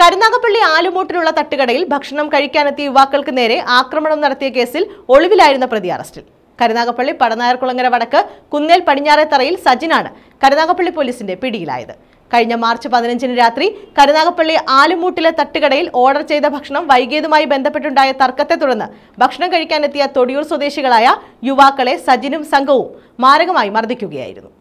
കരുനാഗപ്പള്ളി ആലുമൂട്ടിലുള്ള തട്ടുകടയിൽ ഭക്ഷണം കഴിക്കാനെത്തിയ യുവാക്കൾക്ക് നേരെ ആക്രമണം നടത്തിയ കേസിൽ ഒളിവിലായിരുന്ന പ്രതി അറസ്റ്റിൽ കരുനാഗപ്പള്ളി പടനായർകുളങ്ങര വടക്ക് കുന്നേൽ പടിഞ്ഞാറേത്തറയിൽ സജിനാണ് കരുനാഗപ്പള്ളി പോലീസിന്റെ പിടിയിലായത് കഴിഞ്ഞ മാർച്ച് പതിനഞ്ചിന് രാത്രി കരുനാഗപ്പള്ളി ആലുമൂട്ടിലെ തട്ടുകടയിൽ ഓർഡർ ചെയ്ത ഭക്ഷണം വൈകിയതുമായി ബന്ധപ്പെട്ടുണ്ടായ തർക്കത്തെ തുടർന്ന് ഭക്ഷണം കഴിക്കാനെത്തിയ തൊടിയൂർ സ്വദേശികളായ യുവാക്കളെ സജിനും സംഘവും മാരകമായി മർദ്ദിക്കുകയായിരുന്നു